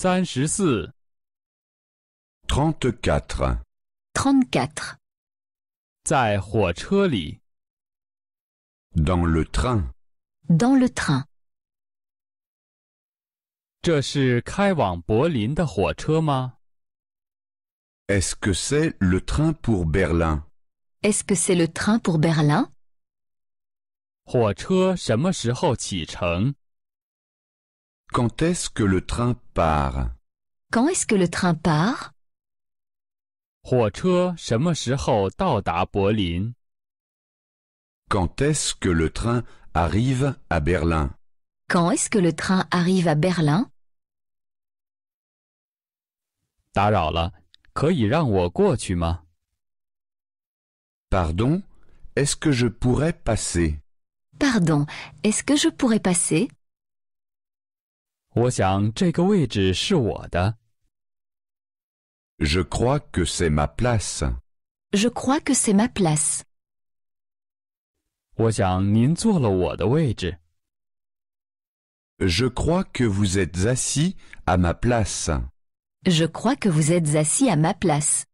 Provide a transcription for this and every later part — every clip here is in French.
三十四 trente quatretrente Dans le train. Dans le train. est ce que c'est le train pour Berlin? Est-ce que c'est le train pour Berlin? 火车什么时候启程？quand est-ce que le train part Quand est-ce que le train part Quand est-ce que le train arrive à Berlin Quand est-ce que le train arrive à Berlin Pardon, est-ce que je pourrais passer Pardon, est-ce que je pourrais passer je crois que c'est ma place. Je crois que c'est ma place. Je crois que vous êtes assis à ma place. Je crois que vous êtes assis à ma place.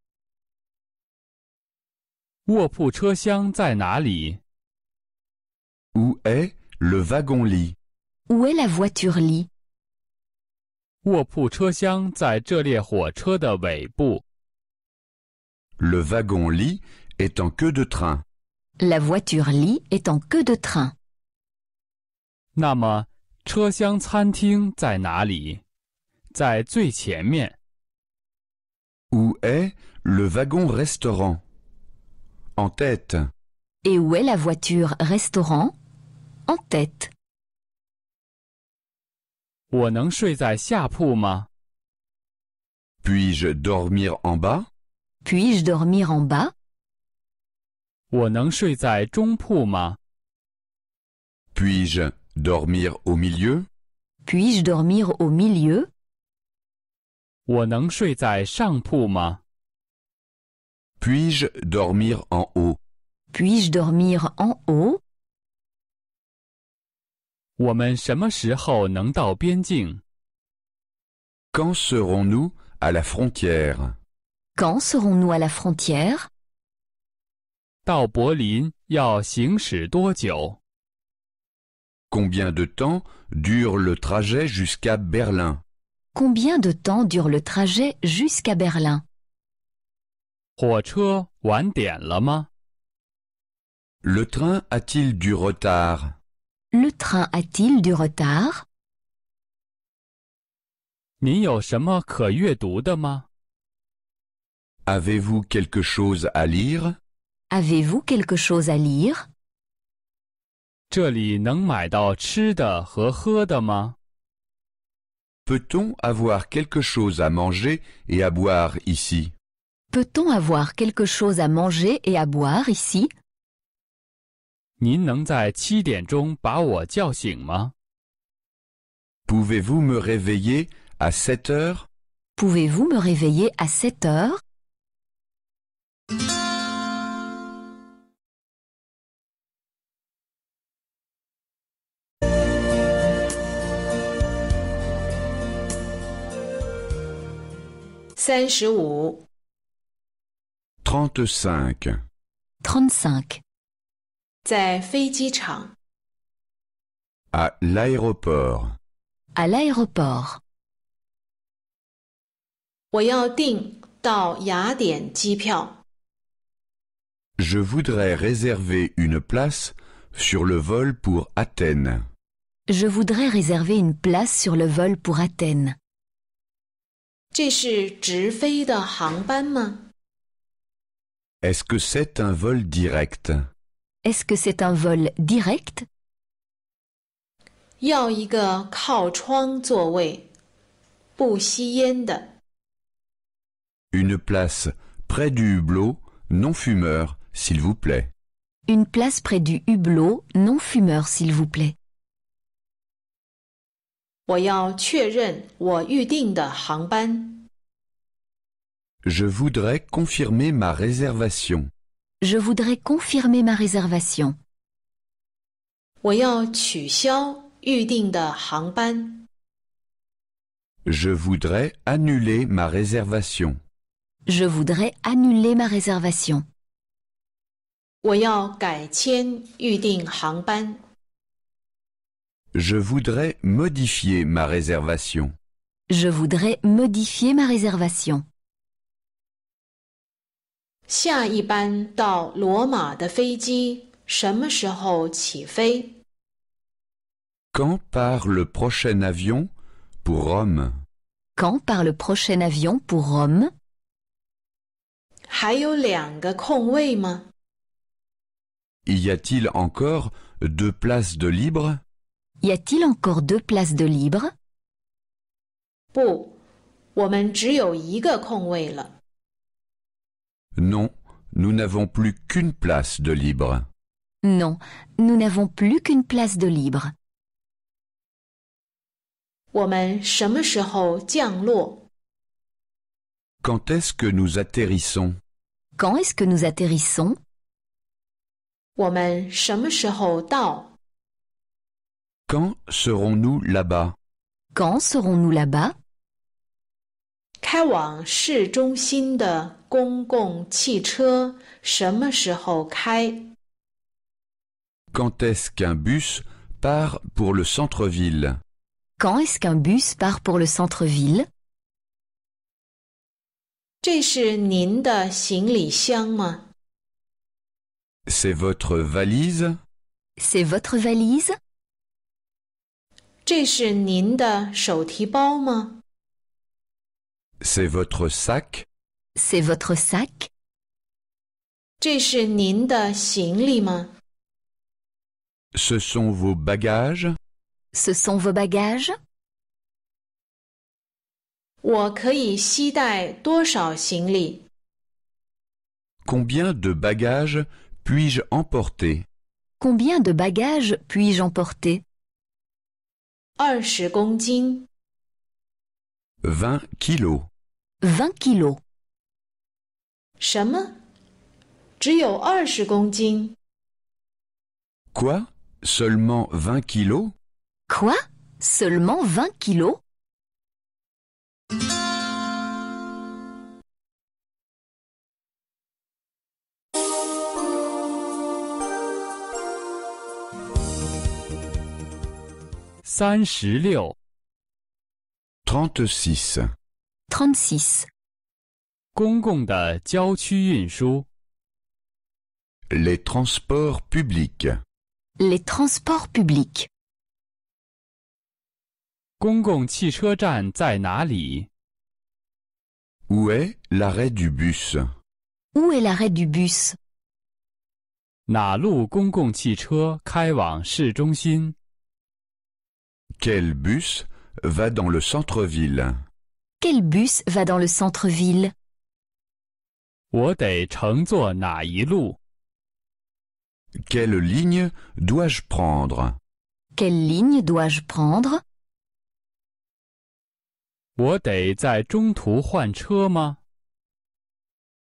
Où est le wagon-lit? Où est la voiture-lit? Le wagon wagon-lit est en queue de train. La voiture-lit est en queue de train. Où est le wagon-restaurant En tête. Et où est la voiture-restaurant En tête puis je dormir en bas? Puis-je dormir en bas? puis je dormir au milieu? Puis-je dormir au milieu? puis je dormir en haut? Puis-je dormir en haut? Quand serons serons-nous à la frontière Quand serons-nous à la frontière Combien de temps dure le trajet jusqu'à Berlin Combien de temps dure le trajet jusqu'à Berlin Le train a-t-il du retard le train a-t-il du retard? Avez-vous quelque chose à lire? Avez-vous quelque chose à lire? Peut-on avoir quelque chose à manger et à boire ici? Peut-on avoir quelque chose à manger et à boire ici? 您能在七点钟把我叫醒吗？pouvez-vous me réveiller à sept heures？pouvez-vous me réveiller à sept heures？三十五。trente-cinq trente-cinq À l'aéroport. À l'aéroport. Je voudrais réserver une place sur le vol pour Athènes. Je voudrais réserver une place sur le vol pour Athènes. est ce que c'est un vol direct est-ce que c'est un vol direct Une place près du hublot, non fumeur, s'il vous plaît. Une place près du hublot, non fumeur, s'il vous plaît. Je voudrais confirmer ma réservation. Je voudrais confirmer ma réservation. Je voudrais annuler ma réservation. Je voudrais annuler ma réservation. Je voudrais modifier ma réservation. Je voudrais modifier ma réservation. 下一班到罗马的飞机什么时候起飞？Quand part le prochain avion pour Rome？Quand part le prochain avion pour Rome？还有两个空位吗？Y a-t-il encore deux places de libre？Y a-t-il encore deux places de libre？不，我们只有一个空位了。Non, nous n'avons plus qu'une place de libre. Non, nous n'avons plus qu'une place de libre. Quand est-ce que nous atterrissons? Quand est-ce que nous atterrissons? Quand serons-nous là-bas? Quand serons-nous là-bas? Quand est est-ce qu'un bus part pour le centre-ville Quand est-ce qu'un bus part pour le centre-ville C'est votre valise C'est votre valise valise? C'est votre sac C'est votre sac Ce sont vos bagages Ce sont vos bagages Combien de bagages puis-je emporter Combien de bagages puis-je emporter kilos 20 kilos. 什么？只有二十公斤？Quoi? Seulement 20 kilos? Quoi? Seulement 20 kilos? Trente-six. 36. Les transports publics. Les transports publics. Où est l'arrêt du bus Où est l'arrêt du bus Quel bus va dans le centre-ville quel bus va dans le centre-ville Quelle ligne dois-je prendre Quelle ligne dois-je prendre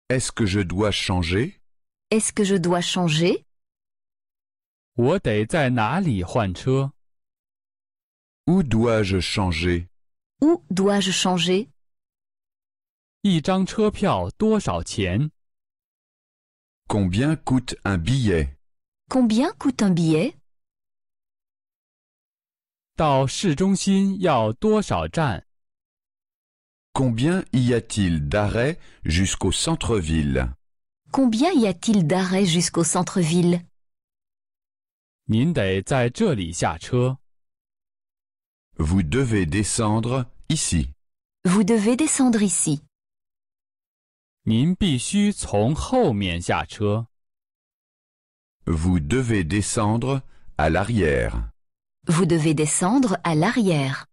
Est-ce que je dois changer Est-ce que je dois changer Où dois-je changer Où dois-je changer Combien coûte un billet? Combien coûte un billet? Combien y a-t-il d'arrêts jusqu'au centre-ville? Combien y a-t-il d'arrêts jusqu'au centre-ville? Vous devez descendre ici. Vous devez descendre ici. Vous devez descendre à l'arrière. Vous devez descendre à l'arrière.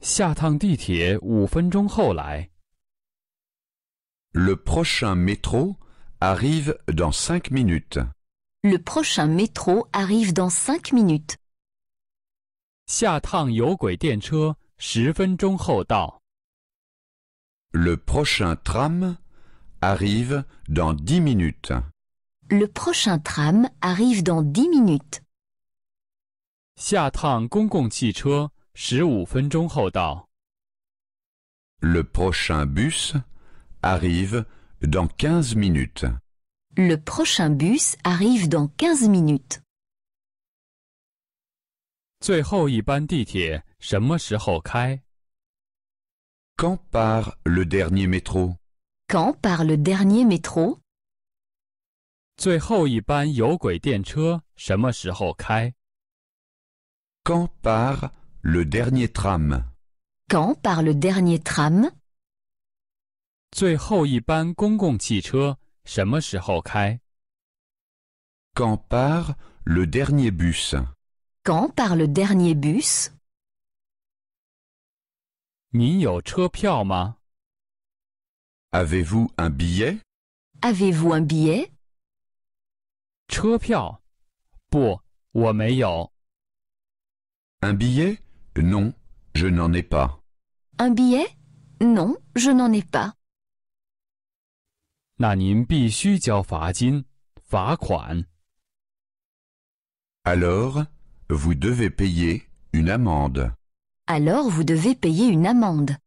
Le prochain métro arrive dans cinq minutes. Le prochain métro arrive dans cinq minutes. Le prochain tram arrive dans dix minutes. Le prochain tram arrive dans dix minutes. le prochain bus arrive dans quinze minutes. Le prochain bus arrive dans quinze minutes. Quand part le dernier métro Quand part le dernier métro Quand part le dernier tram Quand part le dernier tram Quand part le dernier bus Quand part le dernier bus Avez-vous un billet Avez-vous un billet Un billet Non, je n'en ai pas. Un billet Non, je n'en ai pas. Alors, vous devez payer une amende alors vous devez payer une amende.